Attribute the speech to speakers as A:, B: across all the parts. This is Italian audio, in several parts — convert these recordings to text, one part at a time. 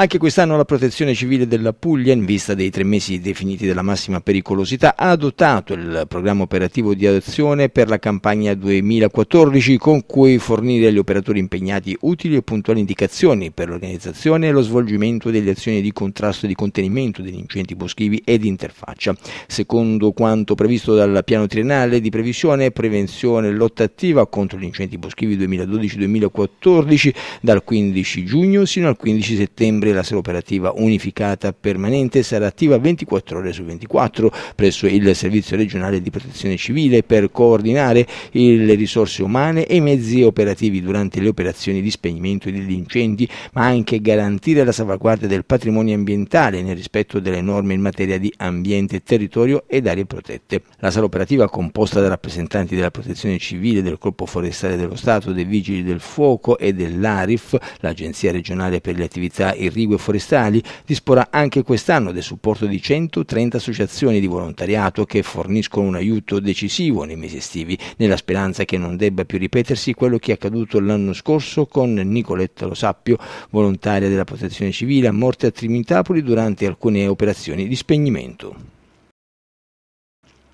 A: Anche quest'anno la Protezione Civile della Puglia, in vista dei tre mesi definiti della massima pericolosità, ha adottato il programma operativo di azione per la campagna 2014 con cui fornire agli operatori impegnati utili e puntuali indicazioni per l'organizzazione e lo svolgimento delle azioni di contrasto e di contenimento degli incendi boschivi e di interfaccia. Secondo quanto previsto dal piano triennale di previsione, prevenzione e lotta attiva contro gli incendi boschivi 2012-2014 dal 15 giugno sino al 15 settembre Ieri la sala operativa unificata permanente sarà attiva 24 ore su 24 presso il Servizio regionale di protezione civile per coordinare le risorse umane e i mezzi operativi durante le operazioni di spegnimento degli incendi, ma anche garantire la salvaguardia del patrimonio ambientale nel rispetto delle norme in materia di ambiente, territorio ed aree protette. La sala operativa, composta da rappresentanti della protezione civile, del Corpo Forestale dello Stato, dei Vigili del Fuoco e dell'ARIF, l'Agenzia regionale per le attività irregolari, irrigue forestali, disporrà anche quest'anno del supporto di 130 associazioni di volontariato che forniscono un aiuto decisivo nei mesi estivi, nella speranza che non debba più ripetersi quello che è accaduto l'anno scorso con Nicoletta Lo Sappio, volontaria della Protezione Civile, morte a Trimitapoli durante alcune operazioni di spegnimento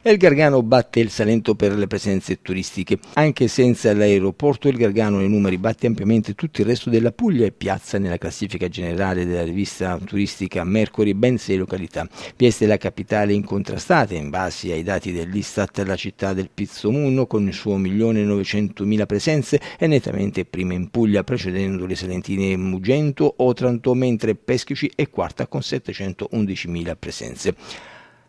A: e il Gargano batte il Salento per le presenze turistiche. Anche senza l'aeroporto il Gargano nei numeri batte ampiamente tutto il resto della Puglia e piazza nella classifica generale della rivista turistica Mercury ben sei località. Vieste è la capitale incontrastata in base ai dati dell'Istat la città del Pizzomunno con il suo 1.900.000 presenze è nettamente prima in Puglia precedendo le Salentine Mugento, Otranto mentre Peschici è quarta con 711.000 presenze.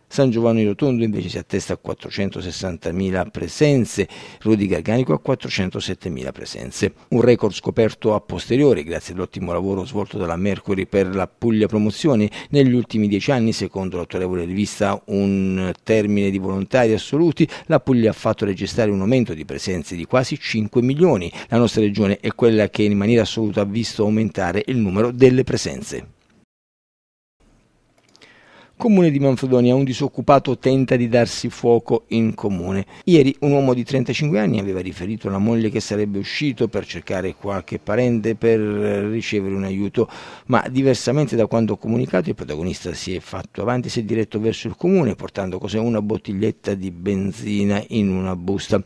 A: San Giovanni Rotondo invece si attesta a 460.000 presenze, Rudi Garganico a 407.000 presenze. Un record scoperto a posteriori grazie all'ottimo lavoro svolto dalla Mercury per la Puglia Promozioni. Negli ultimi dieci anni, secondo l'autorevole rivista Un termine di volontari assoluti, la Puglia ha fatto registrare un aumento di presenze di quasi 5 milioni. La nostra regione è quella che in maniera assoluta ha visto aumentare il numero delle presenze. Comune di Manfredonia, un disoccupato tenta di darsi fuoco in comune. Ieri un uomo di 35 anni aveva riferito alla moglie che sarebbe uscito per cercare qualche parente per eh, ricevere un aiuto, ma diversamente da quanto comunicato il protagonista si è fatto avanti, si è diretto verso il comune portando cos'è una bottiglietta di benzina in una busta.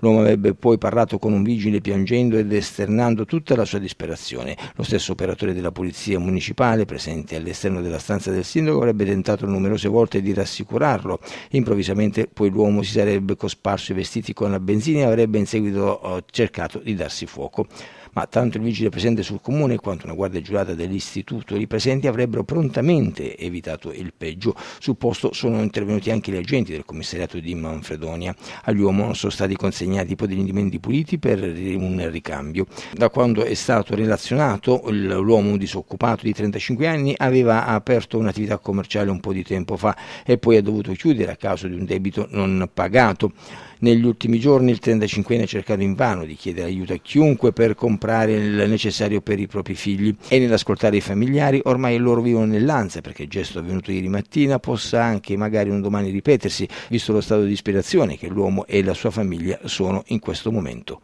A: L'uomo avrebbe poi parlato con un vigile piangendo ed esternando tutta la sua disperazione. Lo stesso operatore della polizia municipale presente all'esterno della stanza del sindaco avrebbe tentato tentato numerose volte di rassicurarlo. Improvvisamente poi l'uomo si sarebbe cosparso i vestiti con la benzina e avrebbe in seguito eh, cercato di darsi fuoco ma tanto il vigile presente sul comune quanto una guardia giurata dell'istituto lì presenti avrebbero prontamente evitato il peggio. Sul posto sono intervenuti anche gli agenti del commissariato di Manfredonia. Agli uomo sono stati consegnati i provvedimenti puliti per un ricambio. Da quando è stato relazionato, l'uomo disoccupato di 35 anni aveva aperto un'attività commerciale un po' di tempo fa e poi ha dovuto chiudere a causa di un debito non pagato. Negli ultimi giorni il 35enne ha cercato invano di chiedere aiuto a chiunque per comprare comprare il necessario per i propri figli e nell'ascoltare i familiari ormai loro vivono nell'ansia perché il gesto avvenuto ieri mattina possa anche magari un domani ripetersi, visto lo stato di ispirazione che l'uomo e la sua famiglia sono in questo momento.